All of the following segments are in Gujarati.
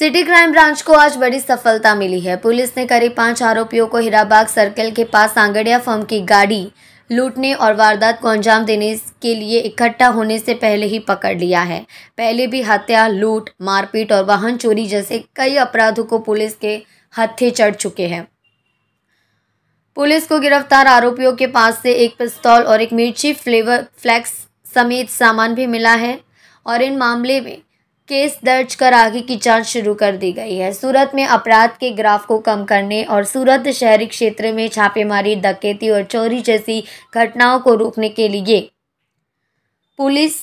सिटी क्राइम ब्रांच को आज बड़ी सफलता मिली है पुलिस ने करीब पांच आरोपियों को हीराबाग सर्कल के पास सांगड़िया फर्म की गाड़ी लूटने और वारदात को अंजाम देने के लिए इकट्ठा होने से पहले ही पकड़ लिया है पहले भी हत्या लूट मारपीट और वाहन चोरी जैसे कई अपराधों को पुलिस के हत्थे चढ़ चुके हैं पुलिस को गिरफ्तार आरोपियों के पास से एक पिस्तौल और एक मिर्ची फ्लेवर फ्लैक्स समेत सामान भी मिला है और इन मामले में केस दर्ज कर आगे की जांच शुरू कर दी गई है सूरत में अपराध के ग्राफ को कम करने और सूरत शहरी क्षेत्र में छापेमारी डकैती और चोरी जैसी घटनाओं को रोकने के लिए पुलिस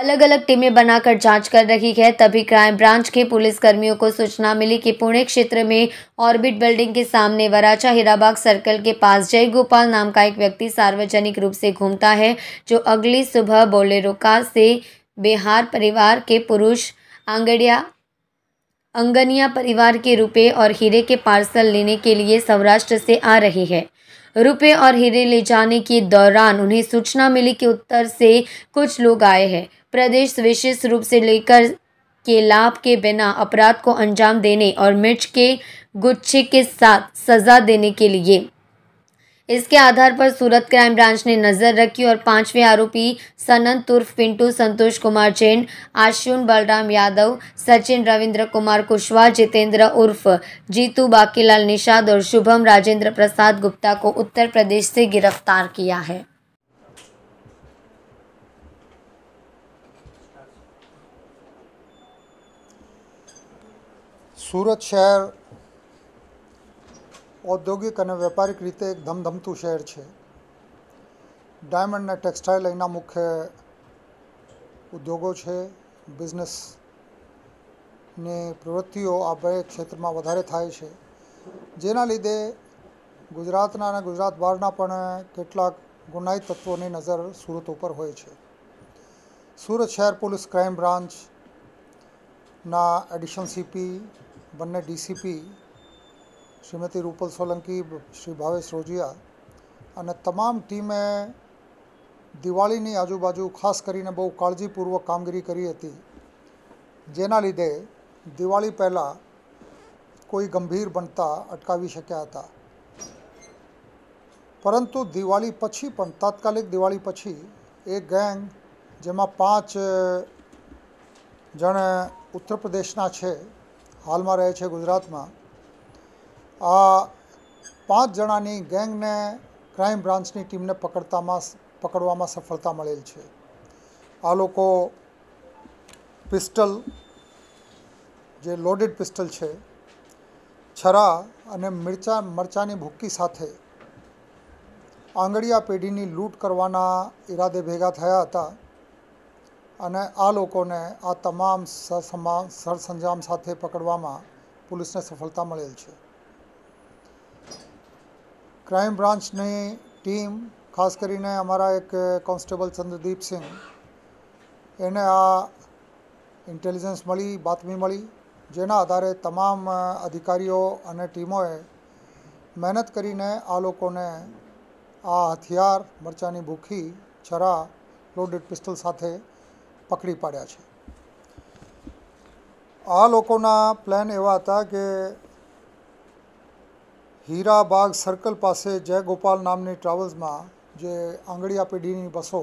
अलग अलग टीमें बनाकर जांच कर रही है तभी क्राइम ब्रांच के पुलिसकर्मियों को सूचना मिली कि पुणे क्षेत्र में ऑर्बिट बिल्डिंग के सामने वराचा हीराबाग सर्कल के पास जय गोपाल नाम का एक व्यक्ति सार्वजनिक रूप से घूमता है जो अगली सुबह बोलेरो से बिहार परिवार के पुरुष आंगड़िया अंगनिया परिवार के रुपए और हीरे के पार्सल लेने के लिए सौराष्ट्र से आ रहे हैं रुपए और हीरे ले जाने के दौरान उन्हें सूचना मिली कि उत्तर से कुछ लोग आए हैं प्रदेश विशेष रूप से लेकर के लाभ के बिना अपराध को अंजाम देने और मिर्च के गुच्छे के साथ सजा देने के लिए इसके आधार पर सूरत क्राइम ब्रांच ने नजर रखी और पांचवें आरोपी सनन तुर्फ पिंटू संतोष कुमार जैन आशुन बलराम यादव सचिन रविंद्र कुमार कुशवाहा जितेंद्र उर्फ जीतू बाकीलाल निषाद और शुभम राजेंद्र प्रसाद गुप्ता को उत्तर प्रदेश से गिरफ्तार किया है सूरत शहर ઔદ્યોગિક અને વેપારિક રીતે એક ધમધમતું શહેર છે ડાયમંડ અને ટેક્સટાઇલ અહીંના મુખ્ય ઉદ્યોગો છે બિઝનેસની પ્રવૃત્તિઓ આ બે ક્ષેત્રમાં વધારે થાય છે જેના લીધે ગુજરાતના અને ગુજરાત બહારના પણ કેટલાક ગુનાઈ તત્વોની નજર સુરત ઉપર હોય છે સુરત શહેર પોલીસ ક્રાઇમ બ્રાન્ચના એડિશન સીપી બંને ડીસીપી શ્રીમતી રૂપલ સોલંકી શ્રી ભાવેશ રોજિયા અને તમામ ટીમે દિવાળીની આજુબાજુ ખાસ કરીને બહુ કાળજીપૂર્વક કામગીરી કરી હતી જેના લીધે દિવાળી પહેલાં કોઈ ગંભીર બનતા અટકાવી શક્યા હતા પરંતુ દિવાળી પછી પણ તાત્કાલિક દિવાળી પછી એ ગેંગ જેમાં પાંચ જણ ઉત્તર પ્રદેશના છે હાલમાં રહે છે ગુજરાતમાં આ પાંચ જણાની ગેંગને ક્રાઇમ બ્રાન્ચની ટીમને પકડતામાં પકડવામાં સફળતા મળેલ છે આ લોકો પિસ્ટલ જે લોડેડ પિસ્ટલ છે છરા અને મિરચા મરચાની ભૂક્કી સાથે આંગળીયા પેઢીની લૂંટ કરવાના ઈરાદે ભેગા થયા હતા અને આ લોકોને આ તમામ સરસંજામ સાથે પકડવામાં પોલીસને સફળતા મળેલ છે ક્રાઇમ બ્રાન્ચની ટીમ ખાસ કરીને અમારા એક કોન્સ્ટેબલ ચંદ્રદીપસિંહ એને આ ઇન્ટેલિજન્સ મળી બાતમી મળી જેના આધારે તમામ અધિકારીઓ અને ટીમોએ મહેનત કરીને આ લોકોને આ હથિયાર મરચાની ભૂખી છરા લોડેડ પિસ્તોલ સાથે પકડી પાડ્યા છે આ લોકોના પ્લાન એવા હતા કે હીરાબાગ સર્કલ પાસે જયગોપાલ નામની ટ્રાવેલ્સમાં જે આંગળીયા પેઢીની બસો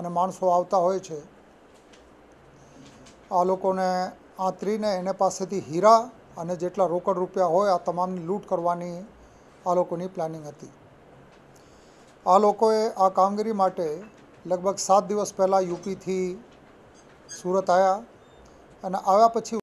અને માણસો આવતા હોય છે આ લોકોને આંતરીને એને પાસેથી હીરા અને જેટલા રોકડ રૂપિયા હોય આ તમામની લૂંટ કરવાની આ લોકોની પ્લાનિંગ હતી આ લોકોએ આ કામગીરી માટે લગભગ સાત દિવસ પહેલાં યુપીથી સુરત આવ્યા અને આવ્યા પછી